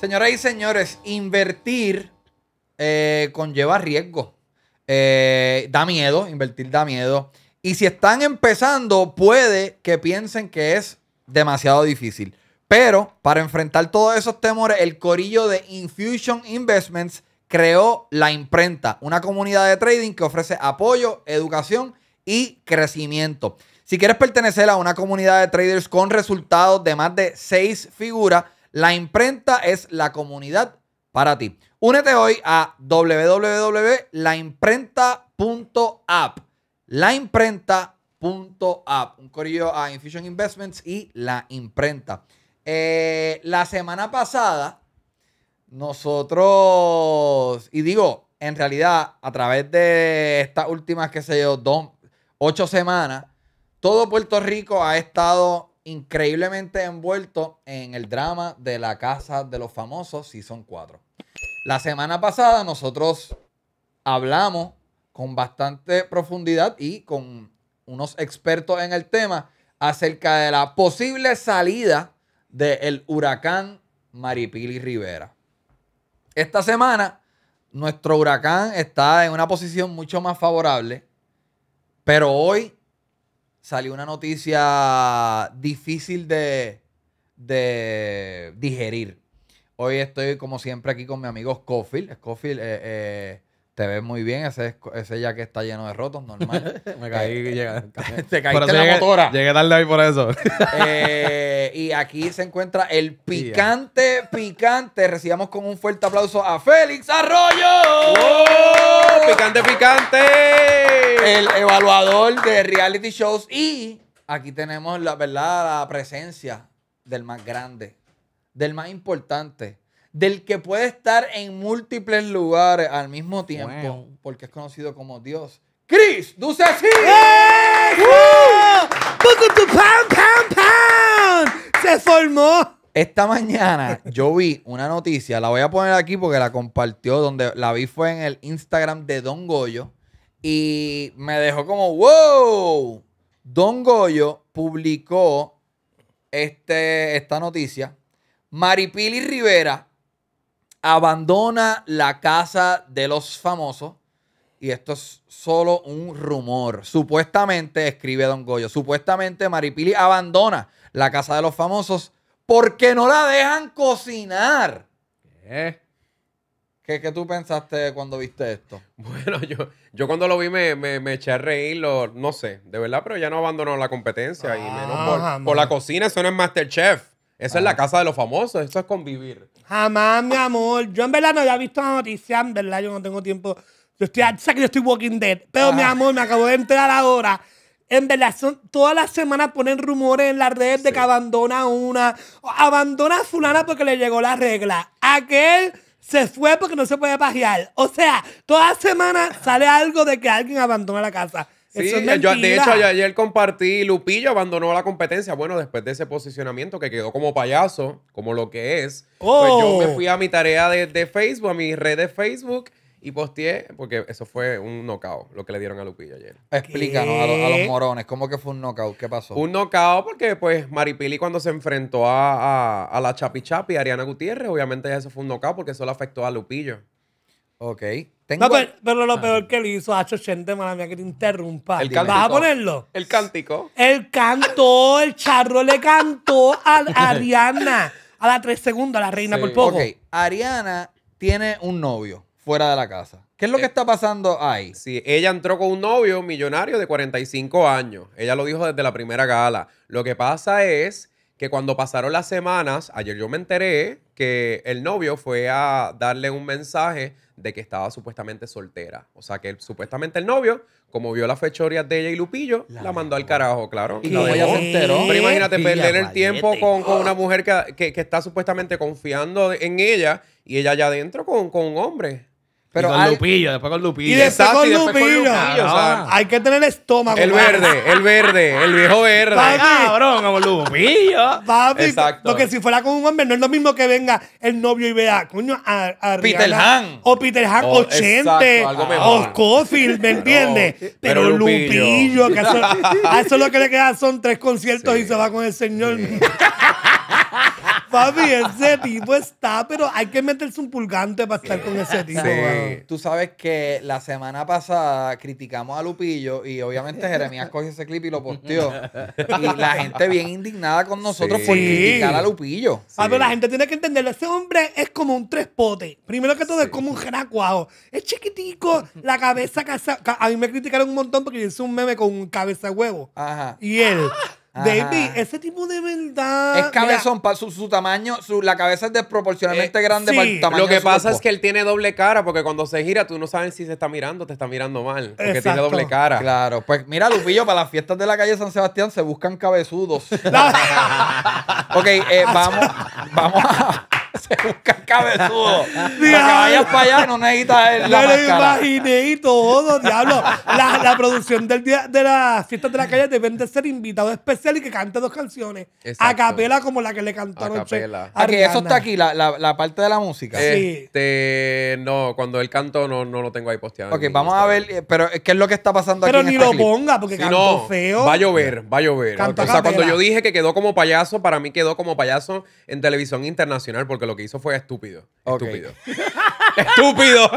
Señoras y señores, invertir eh, conlleva riesgo. Eh, da miedo, invertir da miedo. Y si están empezando, puede que piensen que es demasiado difícil. Pero para enfrentar todos esos temores, el corillo de Infusion Investments creó la imprenta, una comunidad de trading que ofrece apoyo, educación y crecimiento. Si quieres pertenecer a una comunidad de traders con resultados de más de seis figuras, la imprenta es la comunidad para ti. Únete hoy a www.laimprenta.app. Laimprenta.app. Un corrillo a Infusion Investments y la imprenta. Eh, la semana pasada, nosotros, y digo, en realidad, a través de estas últimas, qué sé yo, ocho semanas, todo Puerto Rico ha estado increíblemente envuelto en el drama de la casa de los famosos Season 4. La semana pasada nosotros hablamos con bastante profundidad y con unos expertos en el tema acerca de la posible salida del huracán Maripili Rivera. Esta semana nuestro huracán está en una posición mucho más favorable, pero hoy salió una noticia difícil de, digerir. Hoy estoy, como siempre, aquí con mi amigo Scofield. Scofield, eh, eh te ves muy bien, ese, ese ya que está lleno de rotos, normal. Me caí eh, eh la motora. Llegué tarde hoy por eso. Eh, y aquí se encuentra el picante, picante. Recibamos con un fuerte aplauso a Félix Arroyo. ¡Oh! ¡Picante, picante! El evaluador de reality shows. Y aquí tenemos la verdad, la presencia del más grande, del más importante del que puede estar en múltiples lugares al mismo tiempo, porque es conocido como Dios. Chris pam! Se formó. Esta mañana yo vi una noticia, la voy a poner aquí porque la compartió, donde la vi fue en el Instagram de Don Goyo y me dejó como, wow, Don Goyo publicó este, esta noticia. Maripili Rivera abandona la casa de los famosos. Y esto es solo un rumor. Supuestamente, escribe Don Goyo, supuestamente Maripili abandona la casa de los famosos porque no la dejan cocinar. ¿Qué? ¿Qué, tú pensaste cuando viste esto? Bueno, yo, yo cuando lo vi me, me, eché a reír, no sé, de verdad, pero ya no abandonó la competencia. Ah, por, por la cocina, eso no es Masterchef. Esa es la casa de los famosos, eso es convivir. Jamás, mi amor. Yo en verdad no había visto una noticia, en verdad yo no tengo tiempo. Yo estoy, sé que yo estoy Walking Dead, pero mi ah. amor, me acabo de enterar ahora. En verdad, todas las semanas ponen rumores en las redes de que abandona una, abandona a fulana porque le llegó la regla. Aquel se fue porque no se puede pajear. O sea, todas las semanas sale algo de que alguien abandona la casa. Sí, eh, yo, de hecho, ayer compartí, Lupillo abandonó la competencia. Bueno, después de ese posicionamiento que quedó como payaso, como lo que es, pues yo me oh. fui a mi tarea de, Facebook, a mi red de Facebook. Y posteé, porque eso fue un knockout, lo que le dieron a Lupillo ayer. Explícanos a los, morones, ¿cómo que fue un knockout? ¿Qué pasó? Un knockout porque, pues, Maripili cuando se enfrentó a, a la Chapi Chapi, Ariana Gutiérrez, obviamente eso fue un knockout porque eso le afectó a Lupillo. Ok. Tengo pero, lo ah. peor que le hizo a H80, mala mía, que te interrumpa. ¿Vas a ponerlo? El cántico. El cantó, el charro le cantó a, Ariana a la tres segundos, a la reina por poco. Ok, Ariana tiene un novio fuera de la casa. ¿Qué es lo que eh. está pasando ahí? Sí, ella entró con un novio millonario de 45 años. Ella lo dijo desde la primera gala. Lo que pasa es que cuando pasaron las semanas, ayer yo me enteré que el novio fue a darle un mensaje de que estaba supuestamente soltera. O sea, que supuestamente el novio, como vio las fechorias de ella y Lupillo, la, mandó al carajo, claro. Y no, ella se enteró. Pero imagínate perder el tiempo con, una mujer que, está supuestamente confiando en ella y ella allá adentro con, con un hombre. Pero con Lupillo, después con Lupillo. Y después con Lupillo. hay que tener estómago. El verde, el verde, el viejo verde. Ah, cabrón, como Lupillo. Exacto. porque si fuera con un hombre no es lo mismo que venga el novio y vea, coño, a, a Peter Han. O Peter Han 80. o Scofield, ¿me entiendes? Pero, Lupillo, que eso, a eso lo que le queda son tres conciertos y se va con el señor. Papi, ese tipo está, pero hay que meterse un pulgante para estar con ese tipo. Sí. Tú sabes que la semana pasada criticamos a Lupillo y obviamente Jeremías cogió ese clip y lo posteó. Y la gente bien indignada con nosotros por criticar a Lupillo. Ah, pero la gente tiene que entenderlo. Ese hombre es como un tres potes. Primero que todo es como un jeracuajo. Es chiquitico, la cabeza... Casa, a mí me criticaron un montón porque yo hice un meme con un cabeza huevo. Ajá. Y él... Baby, ese tipo de verdad. Es cabezón para su, tamaño, la cabeza es desproporcionadamente eh, grande para el tamaño. Lo que pasa es que él tiene doble cara, porque cuando se gira, tú no sabes si se está mirando o te está mirando mal. Porque tiene doble cara. Claro, pues mira, Lupillo, para las fiestas de la calle San Sebastián se buscan cabezudos. ok, eh, vamos, vamos a hacer un cabezudo. Para que vayas para allá no necesitas el, Yo lo imaginé y todo, diablo. La, la producción del día, de las fiestas de la calle depende de ser invitado especial y que cante dos canciones. A capela como la que le cantaron. A capela. a ah, que eso está aquí, la, la, parte de la música. Sí. Este, no, cuando él canto no, no lo tengo ahí posteado. Ok, vamos a ver, pero ¿qué es lo que está pasando pero aquí? Pero ni este lo ponga porque si canto feo. Va a llover, va a llover. o sea, cuando yo dije que quedó como payaso, para mí quedó como payaso en televisión internacional porque lo que hizo fue estúpido. Estúpido. ¡Estúpido!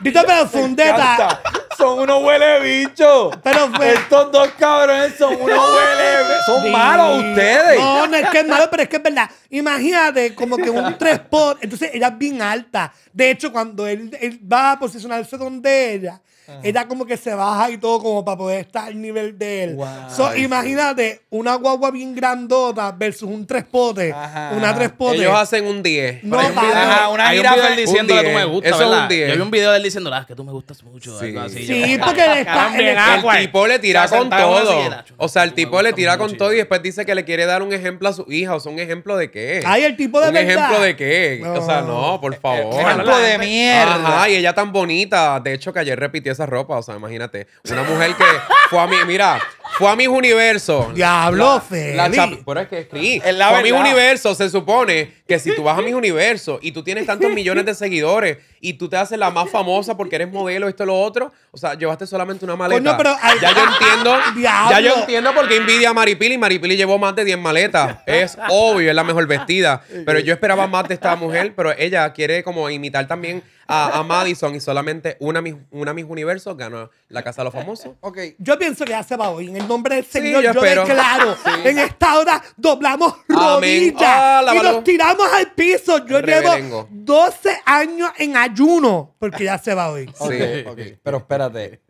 Dito, pero fundeta. Son unos huele bichos. Pero Estos dos cabrones son unos huele Son malos ustedes. No, no es que es malo, pero es que es verdad. Imagínate como que un tres por. Entonces ella es bien alta. De hecho, cuando él, él va a posicionarse donde ella, ella como que se baja y todo como para poder estar al nivel de él. imagínate una guagua bien grandota versus un tres potes. Una tres potes. Ellos hacen un 10. No, hay un una hay un video él diciendo que tú me gustas. Eso es un 10. Yo vi un video de él diciendo, ah, que tú me gustas mucho. Sí, sí porque ah, le está, el, el tipo le tira con todo. O sea, el tipo le tira con todo y después dice que le quiere dar un ejemplo a su hija. O sea, un ejemplo de qué. Ay, el tipo de ¿Un ejemplo de qué? O sea, no, por eh, eh, favor. Ejemplo de mierda. Ajá, y ella tan bonita. De hecho, que ayer repitió esa ropa. O sea, imagínate. Una mujer que fue a mi. Mira, fue a mis universos. Diablo, fe. La es que fue a mis Se supone que si tú vas a mis universos y tú tienes tantos millones de seguidores y tú te haces la más famosa porque eres modelo, esto, lo otro. O sea, llevaste solamente una maleta. ya yo entiendo. ya yo entiendo por qué envidia a Maripili. Maripili llevó más de 10 maletas. Es obvio, es la mejor vestida. Pero yo esperaba más de esta mujer, pero ella quiere como imitar también a, Madison y solamente una mis, una mis universos ganó la Casa de los Famosos. Ok. Yo pienso que ya se va hoy. En el nombre del Señor, yo, declaro. En esta hora doblamos ah, rodillas y los tiramos al piso. Yo llevo 12 años en ayuno porque ya se va hoy. Ok, Sí. ok. Pero espérate.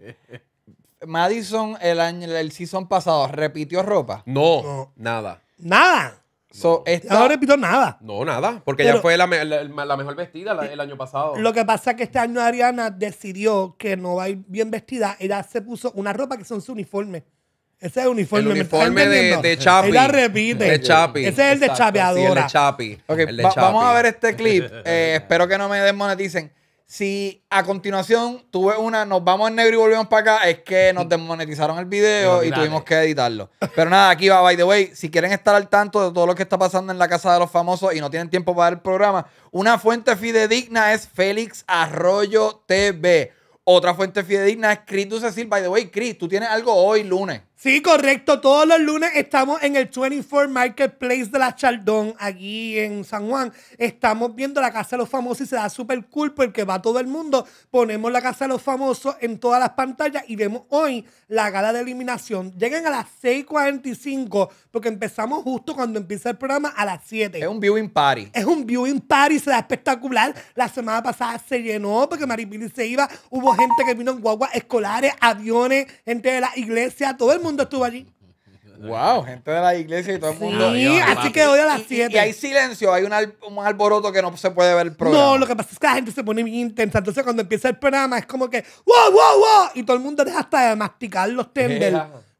Madison el año, el season pasado repitió ropa. No. nada. Nada. Ahora no repito nada. No, nada, porque ella fue la, mejor vestida el año pasado. Lo que pasa es que este año Ariana decidió que no va a ir bien vestida. Ella se puso una ropa que son su uniforme. Ese es el uniforme. El uniforme de, de Chapi. repite. Ese es el de Chapeadora. Chapi. Vamos a ver este clip. Eh, espero que no me desmoneticen. Si a continuación tuve una, nos vamos en negro y volvemos para acá, es que nos desmonetizaron el video y tuvimos que editarlo. Pero nada, aquí va, by the way, si quieren estar al tanto de todo lo que está pasando en la casa de los famosos y no tienen tiempo para el programa, una fuente fidedigna es Félix Arroyo TV. Otra fuente fidedigna es Chris Ducecil. By the way, Chris, tú tienes algo hoy lunes. Sí, correcto. Todos los lunes estamos en el 24 Marketplace de la Chaldón, aquí en San Juan. Estamos viendo la Casa de los Famosos y se da súper cool porque va todo el mundo. Ponemos la Casa de los Famosos en todas las pantallas y vemos hoy la gala de eliminación. Llegan a las 6.45 porque empezamos justo cuando empieza el programa a las 7. Es un viewing party. Es un viewing party, se da espectacular. La semana pasada se llenó porque Maripili se iba. Hubo gente que vino en guagua, escolares, aviones, gente de la iglesia, todo el mundo mundo estuvo allí. Wow, gente de la iglesia y todo el mundo. Sí, así que hoy a las 7. Y, hay silencio, hay un, alboroto que no se puede ver el programa. No, lo que pasa es que la gente se pone intensa. Entonces, cuando empieza el programa, es como que ¡wow, wow, wow! Y todo el mundo deja hasta de masticar los tenders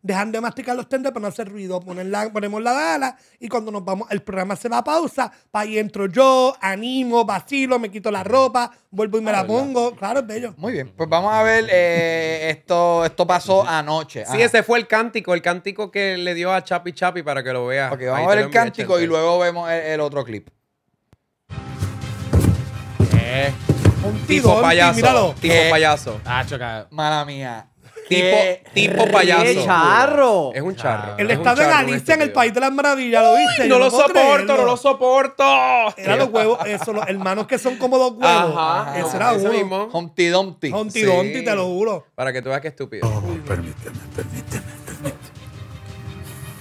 dejando de masticar los tenders para no hacer ruido. ponemos la bala y cuando nos vamos, el programa se va a pausa. Para ahí entro yo, animo, vacilo, me quito la ropa, vuelvo y me ah, la pongo. Claro, es bello. Muy bien, pues vamos a ver. Eh, esto, esto pasó anoche. Así ese fue el cántico, el cántico que le dio a Chapi Chapi para que lo vea. Ok, vamos a ver el cántico y luego vemos el, otro clip. Eh. Un payaso. Tipo eh. payaso. Ah, Mala mía tipo, tipo payaso. charro! Es un charro. El estado de Galicia en el país de las maravillas, ¿lo viste? no, lo soporto, no lo soporto. Era los huevos, eso, los hermanos que son como dos huevos. Ajá. Eso era uno. Mismo. Humpty Dumpty. Humpty te lo juro. Para que tú veas que estúpido. Oh, permíteme, permíteme, permíteme.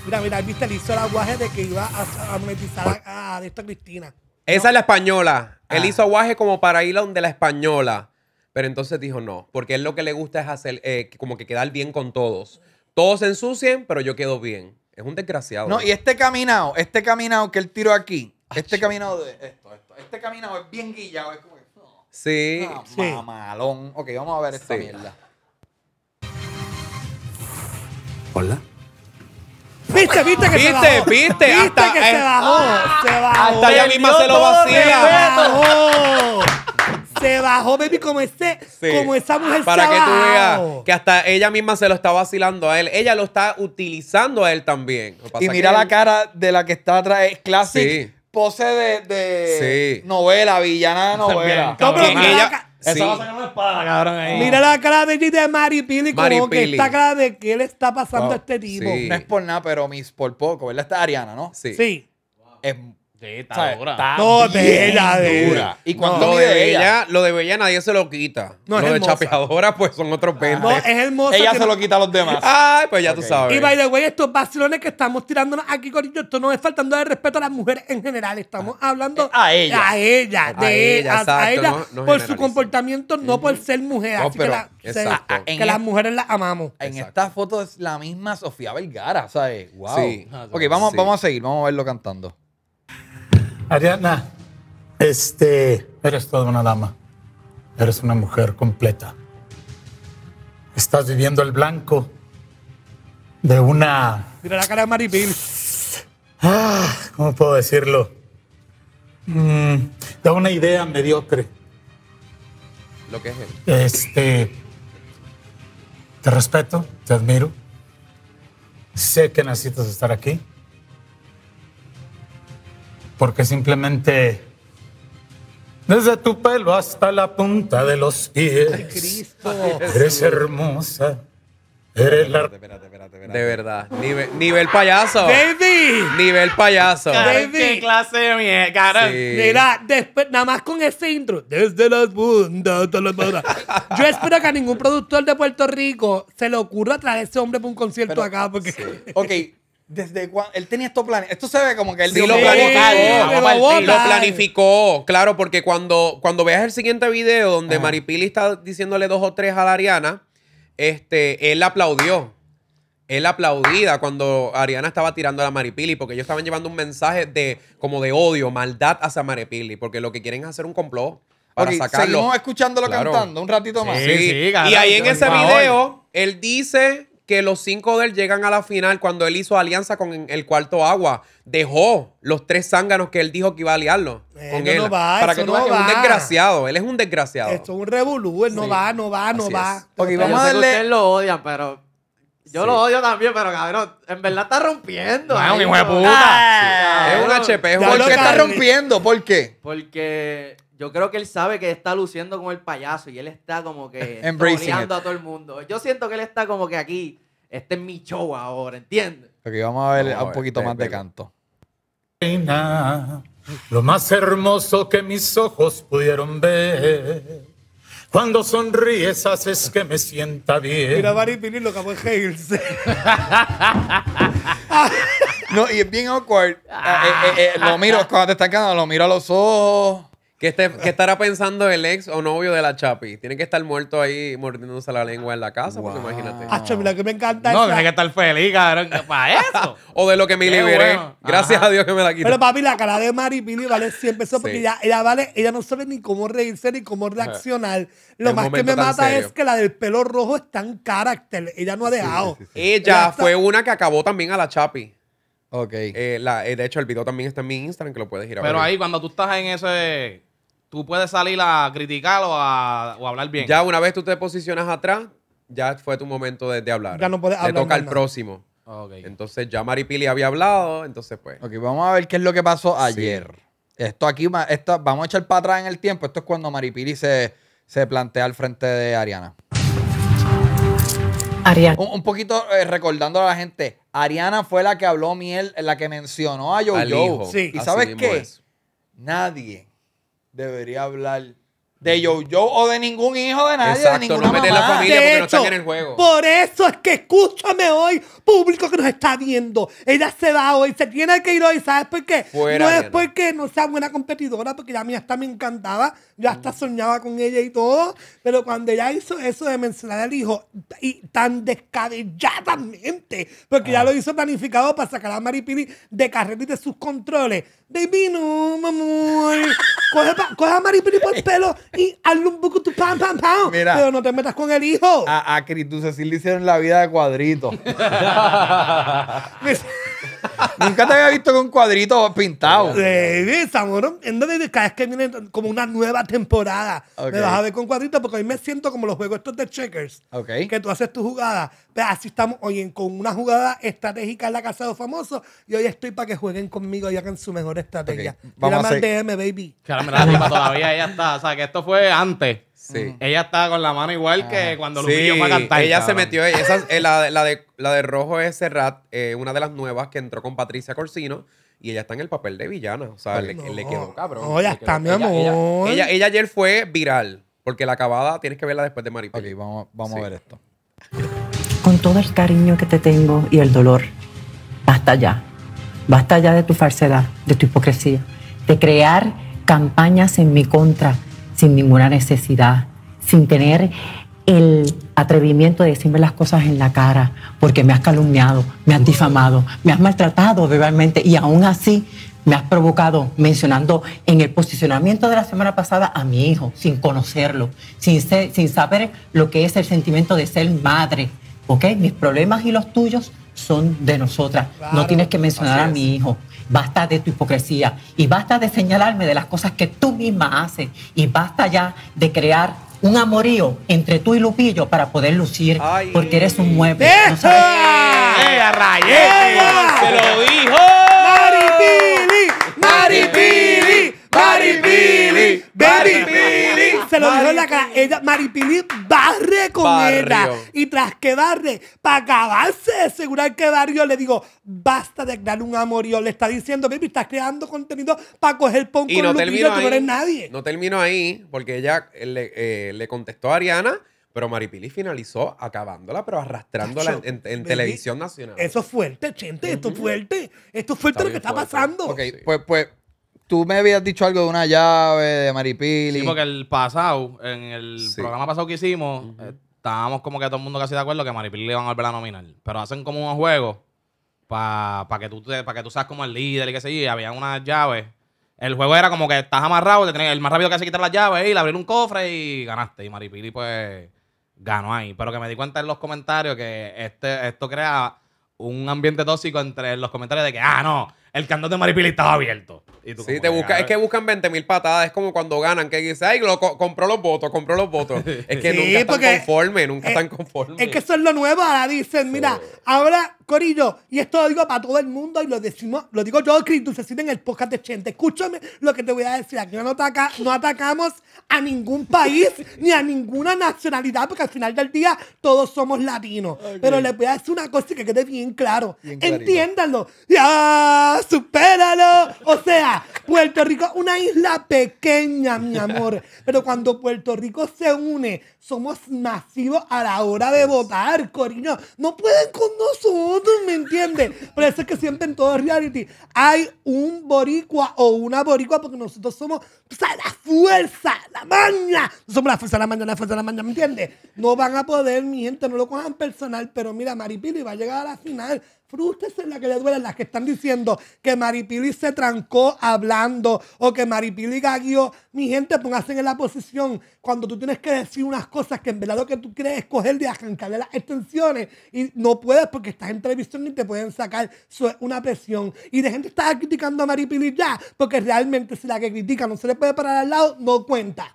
Mira, mira, viste, él hizo el aguaje de que iba a, a monetizar a, esta Cristina. Esa es la española. Él ah. hizo aguaje como para ir a donde la española. Pero entonces dijo no, porque él lo que le gusta es hacer, eh, como que quedar bien con todos. Todos se ensucian, pero yo quedo bien. Es un desgraciado. No, y este caminado, este caminado que él tiro aquí, este caminado de esto, esto, este caminado es bien guillado, es como que... Oh, ah, sí, Mamalón. Ok, vamos a ver esta mierda. Hola. Viste, viste que se bajó. Viste, viste. Viste que se bajó. se bajó. Hasta ella misma se lo vacía. Se bajó. Se bajó, baby, como ese, como esa mujer Para que tú veas que hasta ella misma se lo está vacilando a él. Ella lo está utilizando a él también. Y mira la cara de la que está atrás. Es clásico. Pose de, de novela, villana de novela. no, pero ella... Esa va a sacar una espada, cabrón. Ahí. Mira la cara de, de Mari Pili, como que está cara de qué le está pasando a este tipo. No es por nada, pero mis por poco, ¿verdad? Está Ariana, ¿no? Sí. Sí. Es de esta No, de de dura. ¿Y cuando de ella? lo de ella nadie se lo quita. No, lo de chapeadora, pues son otros 20. Ah. No, es Ella se lo quita a los demás. Ay, pues ya tú sabes. Y by the way, estos vacilones que estamos tirándonos aquí, corito esto no es faltando de respeto a las mujeres en general. Estamos ah, hablando eh, A ella. A ella, de A ella, a- por su comportamiento, no por ser mujer. que, las e- mujeres las amamos. En esta foto es la misma Sofía Vergara, ¿sabes? Wow. Sí. Ok, vamos, vamos a seguir, vamos a verlo cantando. Ariana, este, eres toda una dama. Eres una mujer completa. Estás viviendo el blanco de una. Mira la cara de Maripil. Ah, ¿Cómo puedo decirlo? Mm, da una idea mediocre. Lo que es Este. Te respeto, te admiro. Sé que necesitas estar aquí porque simplemente desde tu pelo hasta la punta de los pies. Cristo. Eres hermosa. Eres la... de verdad. Nivel, payaso. Baby. Nivel payaso. Baby. Qué clase de mierda, Mira, nada más con ese intro. Desde las bundas hasta las bundas. Yo espero que a ningún productor de Puerto Rico se le ocurra traer ese hombre para un concierto acá. Porque... ok, desde cuando él tenía estos planes. Esto se ve como que él lo planificó. Sí, lo planificó, claro, porque cuando, cuando veas el siguiente video donde Maripili está diciéndole dos o tres a la Ariana, este, él aplaudió. Él aplaudida cuando Ariana estaba tirando a la Maripili, porque ellos estaban llevando un mensaje de como de odio, maldad hacia Maripili, porque lo que quieren es hacer un complot para sacarlo. Seguimos escuchándolo cantando un ratito más. sí, y ahí en ese video, él dice que los cinco de él llegan a la final cuando él hizo alianza con el cuarto agua. Dejó los tres zánganos que él dijo que iba a liarlo con eh, él. No va, Para que tú es un desgraciado. Él es un desgraciado. Esto es un revolú. Él no va, no va, no va. porque vamos a darle... lo odian, pero yo lo odio también, pero cabrón, en verdad está rompiendo. es un hijo de es un HP. ¿Por qué está rompiendo? ¿Por qué? Porque yo creo que él sabe que está luciendo como el payaso y él está como que troleando a todo el mundo. Yo siento que él está como que aquí, este es mi show ahora, ¿entiendes? Porque vamos a ver un poquito más de canto. Lo más hermoso que mis ojos pudieron ver. Cuando sonríes haces que me sienta bien. Mira, Barry Pinil lo acabó de no, y es bien awkward. Ah, eh, eh, eh, lo miro, cuando te están lo miro a los ojos. Este, ¿Qué, estará pensando el ex o novio de la Chapi? Tiene que estar muerto ahí mordiéndose la lengua en la casa, porque imagínate. Ah, mira que me encanta No, tiene que estar feliz, cabrón, para eso. o de lo que me liberé. Gracias a Dios que me la quité. Pero papi, la cara de Mari vale 100 pesos porque ella, ella, vale, ella no sabe ni cómo reírse ni cómo reaccionar. Lo más que me mata es que la del pelo rojo es tan carácter. Ella no ha dejado. ella fue una que acabó también a la Chapi. Ok. Eh, la, eh, de hecho, el video también está en mi Instagram, que lo puedes ir a ver. Pero ahí, cuando tú estás en ese tú puedes salir a criticar o a, hablar bien. Ya una vez tú te posicionas atrás, ya fue tu momento de, hablar. Ya no puedes hablar. Te toca el próximo. Entonces ya Maripili había hablado, entonces pues. Ok, vamos a ver qué es lo que pasó ayer. Esto aquí, vamos a echar para atrás en el tiempo. Esto es cuando Maripili se, se plantea al frente de Ariana. Ariana. Un, poquito eh, recordando a la gente, Ariana fue la que habló miel, la que mencionó a yo Sí. ¿Y sabes qué? Nadie debería hablar de yo, yo o de ningún hijo de nadie, de ninguna familia no en el juego. Por eso es que escúchame hoy, público que nos está viendo. Ella se va hoy, se tiene que ir hoy, ¿sabes por qué? no es porque no sea buena competidora, porque ya mí hasta me encantaba, yo hasta mm. soñaba con ella y todo, pero cuando ella hizo eso de mencionar al hijo, y tan descabelladamente, porque ya ah. lo hizo planificado para sacar a Maripili de carrete y de sus controles. Baby, no, mamá Coge, a Maripili por el pelo y hazle un poco tu pam, pam, pam. pero no te metas con el hijo. A, a Cristo Cecil le hicieron la vida de cuadrito. Nunca te había visto con cuadritos cuadrito pintado. Sí, estamos cada vez que viene como una nueva temporada, me vas a ver con cuadritos porque hoy me siento como los juegos estos de checkers. Que tú haces tu jugada. así estamos hoy en, con una jugada estratégica en la casa de los famosos y hoy estoy para que jueguen conmigo y hagan su mejor estrategia. Vamos DM, baby. Claro, me la todavía ya está. O sea, que esto fue antes. Ella estaba con la mano igual que cuando los sí, a cantar. Ella se metió. Esa, eh, la, de, rojo es Serrat, eh, una de las nuevas que entró con Patricia Corsino. Y ella está en el papel de villana. O sea, pues le, quedó cabrón. está, mi amor. Ella, ella, ayer fue viral. Porque la acabada tienes que verla después de Maripel. Ok, vamos, vamos a ver esto. Con todo el cariño que te tengo y el dolor, basta ya. Basta ya de tu falsedad, de tu hipocresía, de crear campañas en mi contra sin ninguna necesidad, sin tener el atrevimiento de decirme las cosas en la cara, porque me has calumniado, me has difamado, me has maltratado verbalmente y aún así me has provocado mencionando en el posicionamiento de la semana pasada a mi hijo, sin conocerlo, sin, sin saber lo que es el sentimiento de ser madre. ¿Ok? Mis problemas y los tuyos son de nosotras. no tienes que mencionar a mi hijo basta de tu hipocresía y basta de señalarme de las cosas que tú misma haces y basta ya de crear un amorío entre tú y Lupillo para poder lucir porque eres un mueble. ¿No sabes? ¡Se lo se lo dijo en la cara. Ella, Maripili barre con ella. Y tras que barre, para acabarse de asegurar que Barrio le digo, basta de dar un amorío. Le está diciendo, baby, estás creando contenido para coger pon y con no Lupillo, tú no eres nadie. No termino ahí, porque ella eh, eh, le, contestó a Ariana. Pero Maripili finalizó acabándola, pero arrastrándola en, televisión nacional. Eso es fuerte, gente. Esto es fuerte. Esto es fuerte lo que está pasando. Ok, pues, pues tú me habías dicho algo de una llave, de Maripili. Sí, porque el pasado, en el programa pasado que hicimos, eh, estábamos como que todo el mundo casi de acuerdo que Maripili le van a volver a nominar. Pero hacen como un juego para que, tú te, que tú seas como el líder y qué sé yo. había una llave. El juego era como que estás amarrado, el más rápido que hace quitar la llave y le abrir un cofre y ganaste. Y Maripili, pues, ganó ahí. Pero que me di cuenta en los comentarios que este, esto crea un ambiente tóxico entre los comentarios de que, ah, no, el candado de Maripili estaba abierto. Y sí, te busca, ah, es que buscan 20 mil patadas. Es como cuando ganan, que dice, ay, lo, compró los votos, compró los votos. Es que nunca están conformes, eh, nunca están conformes. Es que eso es lo nuevo. Ahora dicen, mira, ahora, Corillo, y esto lo digo para todo el mundo y lo decimos, lo digo yo, se sienten en el podcast de Chente. Escúchame lo que te voy a decir. Aquí no, atacamos a ningún país ni a ninguna nacionalidad, porque al final del día todos somos latinos. Pero les voy a decir una cosa y que quede bien claro. Entiéndanlo. Ya supéralo. O sea, Puerto Rico, una isla pequeña, mi amor. Pero cuando Puerto Rico se une, somos masivos a la hora de votar, Corino. No pueden con nosotros, ¿me entiendes? Por eso es que siempre en todo reality hay un boricua o una boricua, porque nosotros somos la fuerza, la maña. somos la fuerza, la maña, la fuerza, la maña, ¿me entiendes? No van a poder, mi gente, no lo cojan personal, pero mira, Maripili va a llegar a la final es la que le duele, las que están diciendo que Maripili se trancó hablando o que Maripili gaguió. Mi gente, póngase en la posición cuando tú tienes que decir unas cosas que en verdad lo que tú quieres es coger de arrancarle las extensiones y no puedes porque estás en televisión y te pueden sacar una presión. Y de gente está criticando a Maripili ya porque realmente si la que critica no se le puede parar al lado, no cuenta.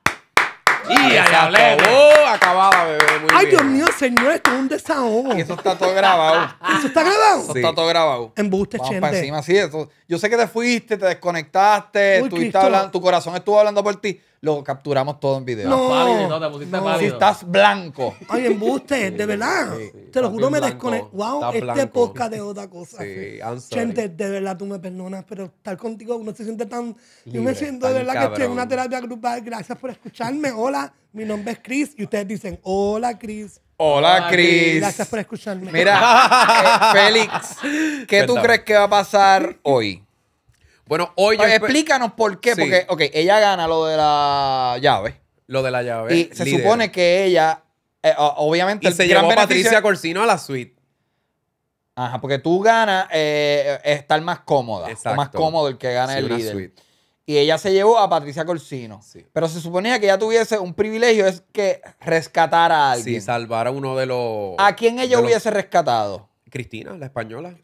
Y acabó, acabada, bebé. Ay, Dios mío, señor, esto es un desahogo. Eso está todo grabado. ¿Eso está grabado? Eso está todo grabado. Embuste, Vamos para encima, sí. eso- Yo sé que te fuiste, te desconectaste, hablando, tu corazón estuvo hablando por ti, lo capturamos todo en video. No, ah, no, te pusiste Si estás blanco. Ay, embuste, de verdad. te lo juro, me desconecté. Wow, este podcast es otra cosa. Gente, de verdad, tú me perdonas, pero estar contigo uno se siente tan... yo me siento de verdad que estoy en una terapia grupal. Gracias por escucharme. Hola, mi nombre es Chris. Y ustedes dicen, hola, Chris. Hola, Cris. Gracias por escucharme. Mira, eh, Félix, ¿qué tú crees que va a pasar hoy? Bueno, hoy explícanos por qué. Porque, ok, ella gana lo de la llave. Lo de la llave. Y se supone que ella, eh, obviamente. se llevó a Patricia Corsino a la suite. Ajá, porque tú ganas eh, estar más cómoda. más cómodo el que gana el líder. Y ella se llevó a Patricia Corsino. Sí. Pero se suponía que ella tuviese un privilegio, es que rescatara a alguien. Sí, salvar a uno de los. ¿A quién ella hubiese rescatado? Cristina, la española.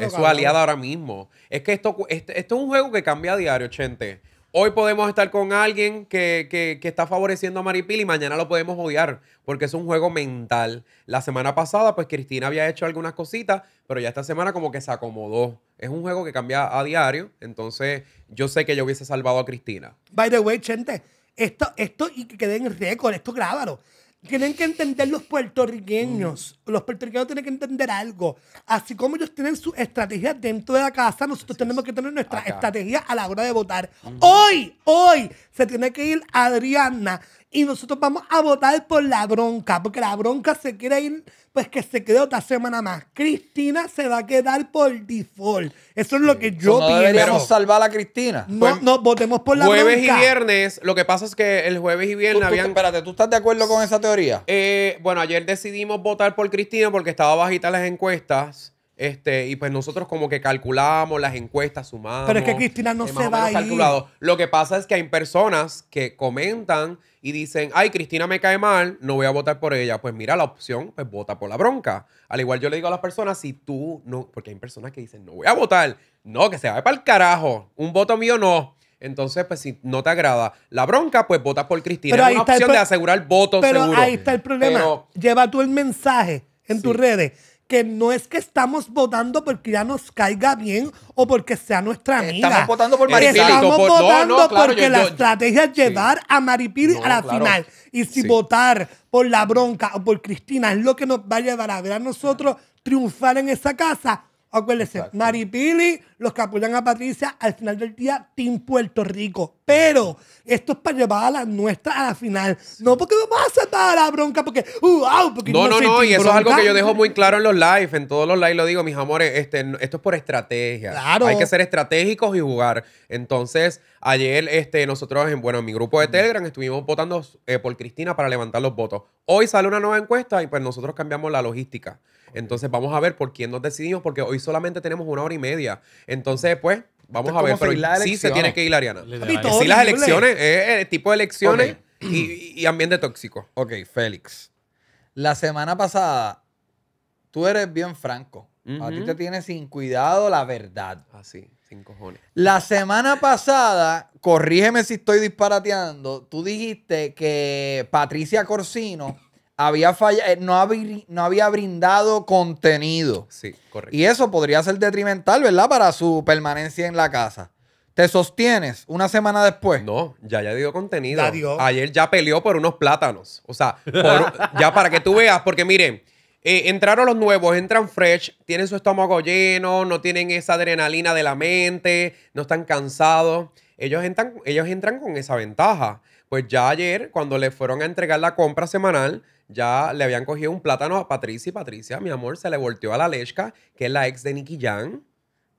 Es su aliada ahora mismo. Es que esto, este, esto es un juego que cambia a diario, gente. Hoy podemos estar con alguien que, está favoreciendo a Maripil y mañana lo podemos odiar porque es un juego mental. La semana pasada, pues Cristina había hecho algunas cositas, pero ya esta semana como que se acomodó. Es un juego que cambia a diario, entonces yo sé que yo hubiese salvado a Cristina. By the way, gente, esto, esto y que quede en récord, esto grábalo tienen que entender los puertorriqueños. Mm. Los puertorriqueños tienen que entender algo. Así como ellos tienen su estrategia dentro de la casa, nosotros tenemos que tener nuestra estrategia a la hora de votar. Mm. Hoy, hoy, se tiene que ir Adriana y nosotros vamos a votar por la bronca, porque la bronca se quiere ir, pues que se quede otra semana más. Cristina se va a quedar por default. Eso es lo que yo no salvar a Cristina. No, pues, no, votemos por la bronca. Jueves y viernes, lo que pasa es que el jueves y viernes habían... Espérate, ¿tú estás de acuerdo con esa teoría? Eh, bueno, ayer decidimos votar por Cristina porque estaba bajita las encuestas. Este, y pues nosotros como que calculamos las encuestas, sumadas Pero es que Cristina no eh, se va a ir. Calculado. Lo que pasa es que hay personas que comentan y dicen, ay, Cristina me cae mal, no voy a votar por ella. Pues mira, la opción, pues vota por la bronca. Al igual yo le digo a las personas, si tú no, porque hay personas que dicen, no voy a votar. No, que se vaya para el carajo. Un voto mío no. Entonces, pues si no te agrada la bronca, pues vota por Cristina. Pero es una opción de asegurar votos Pero ahí está el problema. Lleva tú el mensaje en tus redes que no es que estamos votando porque ya nos caiga bien o porque sea nuestra amiga. Estamos votando por Maripiri. Estamos votando porque la estrategia es llevar a Maripiri a la final. Y si votar por la bronca o por Cristina es lo que nos va a llevar a ver a nosotros triunfar en esa casa, Acuérdense, Mari Maripili, los que apoyan a Patricia, al final del día, Team Puerto Rico. Pero esto es para llevar a la nuestra a la final. No porque no vas a aceptar la bronca, porque, uh, porque no, no, no, no y eso es algo que yo dejo muy claro en los lives, en todos los lives lo digo, mis amores, este, esto es por estrategia. Claro. Hay que ser estratégicos y jugar. Entonces, ayer este, nosotros, en, bueno, en mi grupo de Telegram estuvimos votando eh, por Cristina para levantar los votos. Hoy sale una nueva encuesta y pues nosotros cambiamos la logística. Entonces vamos a ver por quién nos decidimos, porque hoy solamente tenemos una hora y media. Entonces, pues, vamos a ver. Pero sí se tiene que ir, Ariana. Sí, las elecciones, eh, eh, el tipo de elecciones y, ambiente tóxico. Ok, Félix. La semana pasada, tú eres bien franco. A ti te tienes sin cuidado la verdad. Así, ah, sin cojones. La semana pasada, corrígeme si estoy disparateando, tú dijiste que Patricia Corsino había falla, eh, no, había, no había brindado contenido. Sí, correcto. Y eso podría ser detrimental, ¿verdad? Para su permanencia en la casa. ¿Te sostienes una semana después? No, ya ya dio contenido. Ya Ayer ya peleó por unos plátanos. O sea, ya para que tú veas, porque miren, eh, entraron los nuevos, entran fresh, tienen su estómago lleno, no tienen esa adrenalina de la mente, no están cansados. Ellos entran, ellos entran con esa ventaja. Pues ya ayer, cuando le fueron a entregar la compra semanal, ya le habían cogido un plátano a Patricia y Patricia, mi amor, se le volteó a la Leshka, que es la ex de Nicky Jan,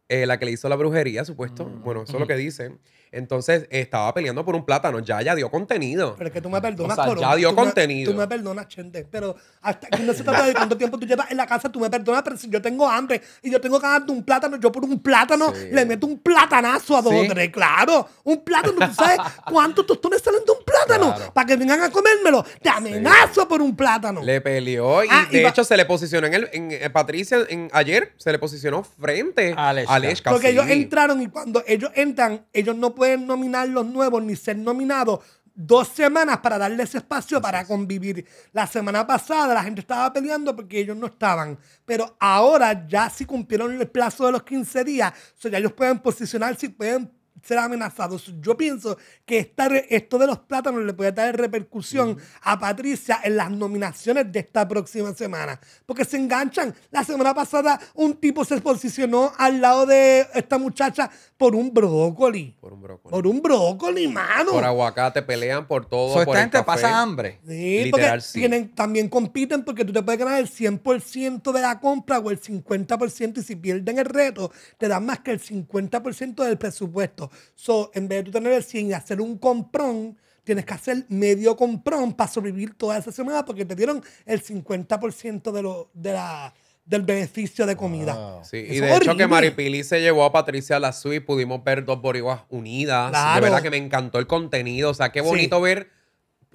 eh, la que le hizo la brujería, supuesto. Mm, bueno, eso es lo que dicen. Entonces estaba peleando por un plátano. Ya, ya dio contenido. Pero es que tú me perdonas, o Ya dio contenido. tú me perdonas, chende. Pero hasta aquí no se trata de cuánto tiempo tú llevas en la casa, tú me perdonas. Pero si yo tengo hambre y yo tengo que de un plátano, yo por un plátano le meto un platanazo a dos Claro, un plátano. ¿Tú sabes cuántos tostones salen de un plátano? Para que vengan a comérmelo. Te amenazo por un plátano. Le peleó y ah, de hecho se le posicionó en el. En, eh, Patricia, en, ayer se le posicionó frente a Alex. Porque ellos entraron y cuando ellos entran, ellos no pueden pueden nominar los nuevos ni ser nominados dos semanas para darles espacio para convivir. La semana pasada la gente estaba peleando porque ellos no estaban, pero ahora ya si cumplieron el plazo de los 15 días, ya ellos pueden posicionarse y pueden ser amenazados. Yo pienso que estar esto de los plátanos le puede traer repercusión a Patricia en las nominaciones de esta próxima semana. Porque se enganchan. La semana pasada un tipo se posicionó al lado de esta muchacha por un brócoli. Por un brócoli. Por un brócoli, mano. Por aguacate, pelean por todo. por gente pasa hambre. Sí, porque tienen, también compiten porque tú te puedes ganar el 100% de la compra o el 50% y si pierden el reto, te dan más que el 50% del presupuesto. So, en vez de tú tener el 100 y hacer un comprón, tienes que hacer medio comprón para sobrevivir toda esa semana porque te dieron el 50% de, lo, de la del beneficio de comida. y de hecho que Maripili se llevó a Patricia a la suite, pudimos ver dos boriguas unidas. De verdad que me encantó el contenido. O sea, qué bonito ver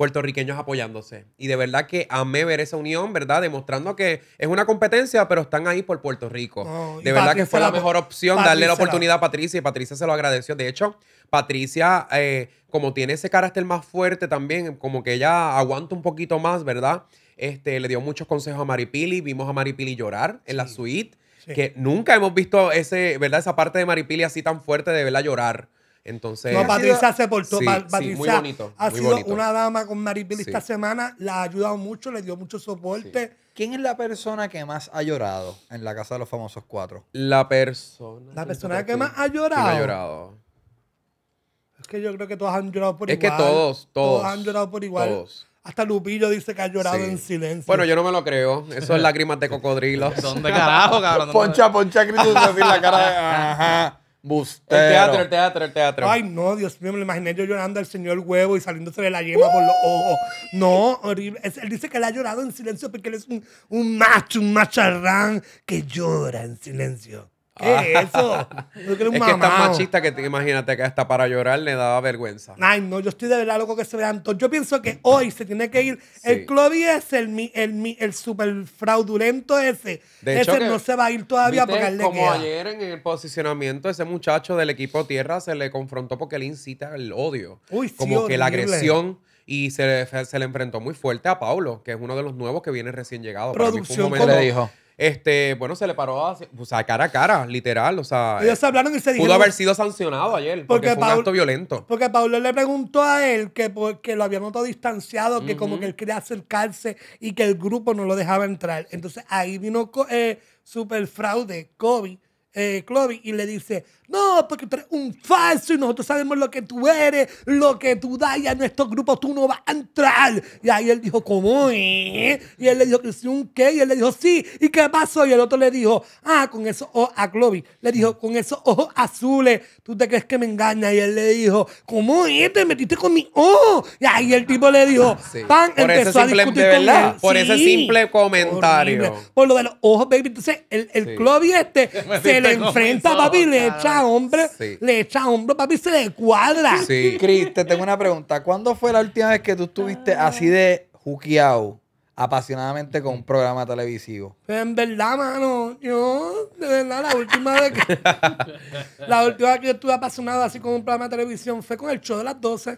puertorriqueños apoyándose. Y de verdad que amé ver esa unión, ¿verdad? Demostrando que es una competencia, pero están ahí por Puerto Rico. de verdad que fue la, mejor opción darle la oportunidad a Patricia y Patricia se lo agradeció. De hecho, Patricia, eh, como tiene ese carácter más fuerte también, como que ella aguanta un poquito más, ¿verdad? Este, le dio muchos consejos a Maripili, vimos a Maripili llorar en la suite, que nunca hemos visto ese, ¿verdad? esa parte de Maripili así tan fuerte de verla llorar. Entonces, Patricia se ha sido una dama con Maripil esta semana, la ha ayudado mucho, le dio mucho soporte. ¿Quién es la persona que más ha llorado en la casa de los famosos cuatro? La persona. La persona que, más ha llorado. Es que yo creo que todos han llorado por igual. Es que todos, todos. han llorado por igual. Hasta Lupillo dice que ha llorado en silencio. Bueno, yo no me lo creo. Eso es lágrimas de cocodrilo. ¿Dónde carajo, cabrón? Poncha, poncha, gritos así la cara de... Ajá. El teatro, el teatro, el teatro. Ay, no, Dios mío, me lo imaginé yo llorando al señor huevo y saliéndose de la yema por los ojos. No, horrible. él dice que él ha llorado en silencio porque él es un, un macho, un macharrán que llora en silencio. ¿Qué es eso? es que es tan machista que imagínate que hasta para llorar le daba vergüenza. Ay, no, yo estoy de verdad loco que se vean Entonces Yo pienso que hoy se tiene que ir. El Clovis es el, el, super fraudulento ese. ese no se va a ir todavía porque él le Como ayer en el posicionamiento, ese muchacho del equipo Tierra se le confrontó porque él incita el odio. Uy, sí, como que la agresión. Y se le, se enfrentó muy fuerte a Paulo, que es uno de los nuevos que viene recién llegado. Producción momento- le dijo? este, bueno, se le paró a, cara a cara, literal. O sea, Ellos eh, hablaron y se dijeron. Pudo haber sido sancionado ayer porque, fue un acto violento. Porque Pablo le preguntó a él que lo había notado distanciado, que como que él quería acercarse y que el grupo no lo dejaba entrar. Entonces ahí vino eh, Superfraude, Kobe, eh, y le dice, no, porque tú eres un falso y nosotros sabemos lo que tú eres, lo que tú das y a nuestro grupo tú no vas a entrar. Y ahí él dijo, ¿cómo? Y él le dijo, ¿que sí un qué? Y él le dijo, sí. ¿Y qué pasó? Y el otro le dijo, ah, con esos ojos, a Clovis, le dijo, con esos ojos azules, ¿tú te crees que me engañas? Y él le dijo, ¿cómo es? Te metiste con mi ojo. Y ahí el tipo le dijo, ah, pan, empezó a discutir con él. Por ese simple comentario. Por lo de los ojos, baby. Entonces, el, el este se le enfrenta, papi, le hombre le echa hombro, papi, se le cuadra. Sí. Cris, tengo una pregunta. ¿Cuándo fue la última vez que tú estuviste ah. así de juqueado? apasionadamente con un programa televisivo. Pues, en verdad, mano, yo, de verdad, la última vez la última vez que yo estuve apasionado así con un programa de televisión fue con el show de las 12.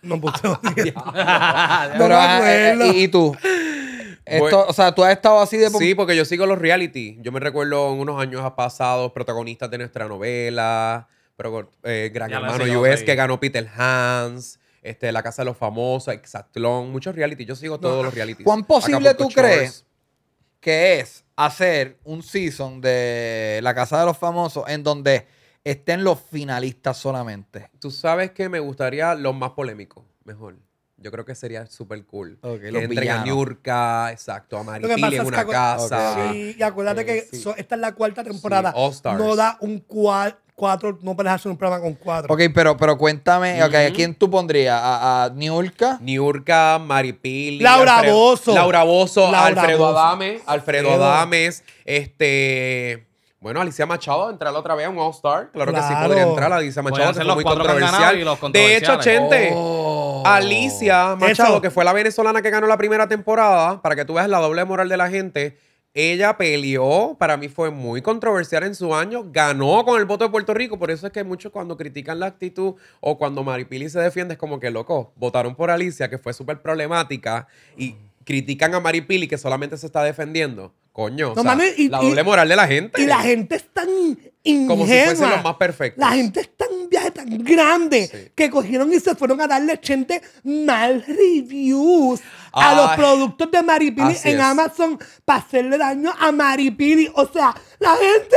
No puse ah, ah, eh, y tú o sea, tú has estado así de... Sí, porque yo sigo los reality. Yo me recuerdo en unos años pasados protagonistas de nuestra novela, pero, eh, Gran Hermano US que ganó Peter Hans, este, La Casa de los Famosos, Exatlón, muchos reality. Yo sigo todos los reality. ¿Cuán posible tú crees que es hacer un season de La Casa de los Famosos en donde estén los finalistas solamente? Tú sabes que me gustaría los más polémicos, mejor. Yo creo que sería súper cool. Okay, que a Niurka, exacto, a Maripili en una casa. y acuérdate que esta es la cuarta temporada. no da un cuatro, no puedes hacer un programa con cuatro. Ok, pero, pero cuéntame, okay, ¿a quién tú pondrías? ¿A, Niurka? Niurka, Maripili. Laura Bozo. Laura Bozo, Alfredo Adames Alfredo Adames, este... Bueno, Alicia Machado entrar otra vez a un All-Star. Claro, que sí podría entrar. Alicia Machado es muy controversial. De hecho, gente Alicia Machado, que fue la venezolana que ganó la primera temporada, para que tú veas la doble moral de la gente, ella peleó, para mí fue muy controversial en su año, ganó con el voto de Puerto Rico, por eso es que muchos cuando critican la actitud o cuando Maripili se defiende es como que, loco, votaron por Alicia, que fue súper problemática y critican a Maripili que solamente se está defendiendo. Coño, y, la doble moral de la gente. Y la gente es tan ingenua. más perfectos. La gente es tan viaje tan grande que cogieron y se fueron a darle gente mal reviews a los productos de Maripili en Amazon para hacerle daño a Maripili. O sea, la gente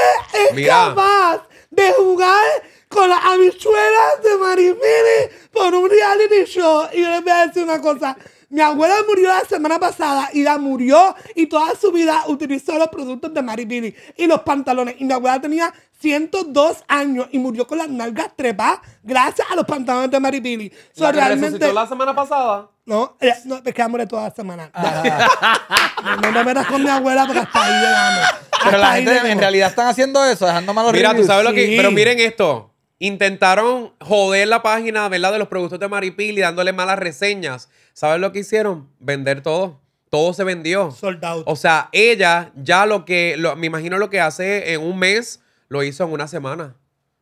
es capaz de jugar con las habichuelas de Maripili por un reality show. Y yo les voy a decir una cosa. Mi abuela murió la semana pasada y la murió y toda su vida utilizó los productos de Maripili y los pantalones. Y mi abuela tenía 102 años y murió con las nalgas trepadas gracias a los pantalones de Maripili. So, ¿La realmente, la semana pasada? No, eh, no es toda la semana. Ah. no, me metas con mi abuela porque hasta ahí llegamos. Pero la gente en realidad están haciendo eso, dejando malos Mira, tú sabes lo que... Pero miren esto intentaron joder la página, De los productos de Maripili dándole malas reseñas. ¿Sabes lo que hicieron? Vender todo. Todo se vendió. Soldado. O sea, ella ya lo que, me imagino lo que hace en un mes, lo hizo en una semana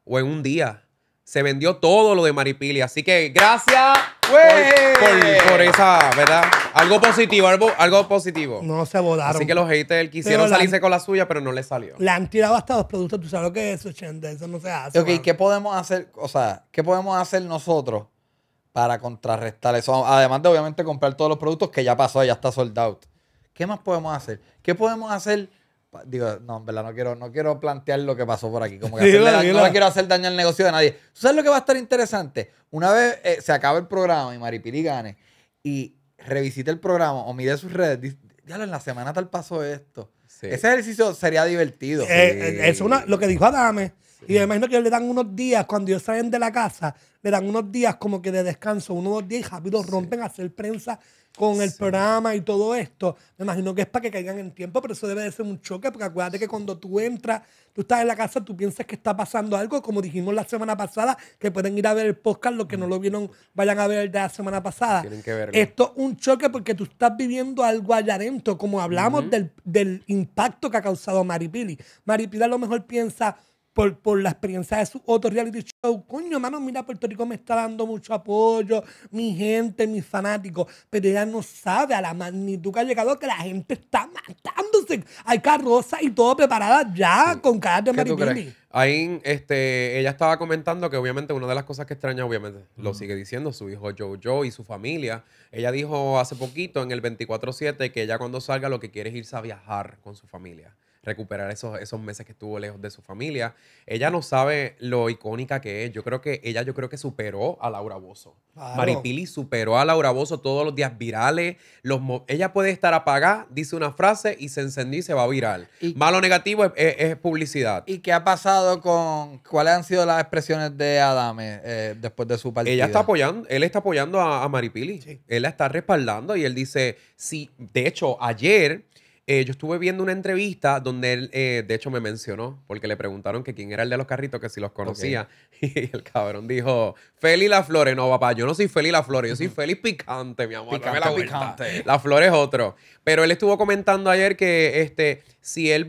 o en un día. Se vendió todo lo de Maripili. Así que gracias por, por, esa, ¿verdad? Algo positivo, algo, algo positivo. No se volaron. Así que los haters quisieron salirse con la suya, pero no le salió. Le han tirado hasta dos productos. Tú sabes lo que es eso, Chende. Eso no se hace. Ok, ¿qué podemos hacer? O sea, ¿qué podemos hacer nosotros para contrarrestar eso. Además de obviamente comprar todos los productos que ya pasó, ya está sold out. ¿Qué más podemos hacer? ¿Qué podemos hacer? Digo, no, en verdad, no quiero, no quiero plantear lo que pasó por aquí. Como que no quiero hacer daño al negocio de nadie. ¿Sabes lo que va a estar interesante? Una vez eh, se acabe el programa y Maripiri gane y revisite el programa o mire sus redes, dice, en la semana tal pasó esto. Ese ejercicio sería divertido. Eh, eh, es una, lo que dijo Adame y me imagino que le dan unos días, cuando ellos salen de la casa, le dan unos días como que de descanso, unos dos días y rápido rompen a hacer prensa con el programa y todo esto. Me imagino que es para que caigan en tiempo, pero eso debe de ser un choque, porque acuérdate que cuando tú entras, tú estás en la casa, tú piensas que está pasando algo, como dijimos la semana pasada, que pueden ir a ver el podcast, los que no mm. lo vieron, vayan a ver el de la semana pasada. Tienen que verlo. Esto es un choque porque tú estás viviendo algo allá adentro, como hablamos del, del, impacto que ha causado Maripili. Maripili a lo mejor piensa, por, la experiencia de su otro reality show. Coño, mano, mira, Puerto Rico me está dando mucho apoyo, mi gente, mis fanáticos, pero ella no sabe a la magnitud que ha llegado que la gente está matándose. Hay carrozas y todo preparada ya con caras de Ahí este, ella estaba comentando que obviamente una de las cosas que extraña, obviamente, lo sigue diciendo, su hijo Jojo y su familia. Ella dijo hace poquito en el 24-7 que ella cuando salga lo que quiere es irse a viajar con su familia recuperar esos, esos meses que estuvo lejos de su familia. Ella no sabe lo icónica que es. Yo creo que ella, yo creo que superó a Laura Bozo. Maripili superó a Laura Bozo todos los días virales. Los ella puede estar apagada, dice una frase y se encendió y se va a viral. Malo negativo es, publicidad. ¿Y qué ha pasado con, cuáles han sido las expresiones de Adame eh, después de su partida? Ella está apoyando, él está apoyando a, Maripili. Él la está respaldando y él dice, sí, de hecho, ayer eh, yo estuve viendo una entrevista donde él, eh, de hecho, me mencionó, porque le preguntaron que quién era el de los carritos, que si los conocía. Y el cabrón dijo, Feli La Flores. No, papá, yo no soy Feli La Flores, yo soy Feli Picante, mi amor. la picante. La Flor es otro. Pero él estuvo comentando ayer que este, si él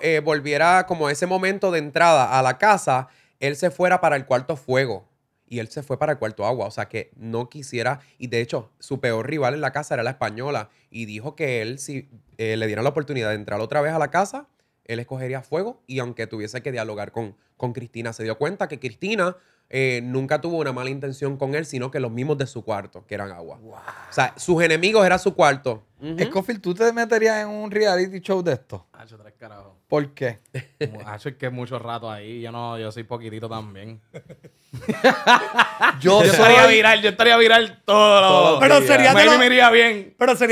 eh, volviera como ese momento de entrada a la casa, él se fuera para el cuarto fuego y él se fue para Cuarto Agua. O sea que no quisiera, y de hecho, su peor rival en la casa era la española, y dijo que él, si eh, le dieran la oportunidad de entrar otra vez a la casa, él escogería fuego, y aunque tuviese que dialogar con, con Cristina, se dio cuenta que Cristina eh, nunca tuvo una mala intención con él, sino que los mismos de su cuarto, que eran agua. O sea, sus enemigos era su cuarto. ¿tú te meterías en un reality show de esto? Hacho, ah, tres carajos. ¿Por qué? Hacho, ah, es que mucho rato ahí. Yo no, yo soy poquitito también. yo, estaría viral, yo estaría viral todo. pero sería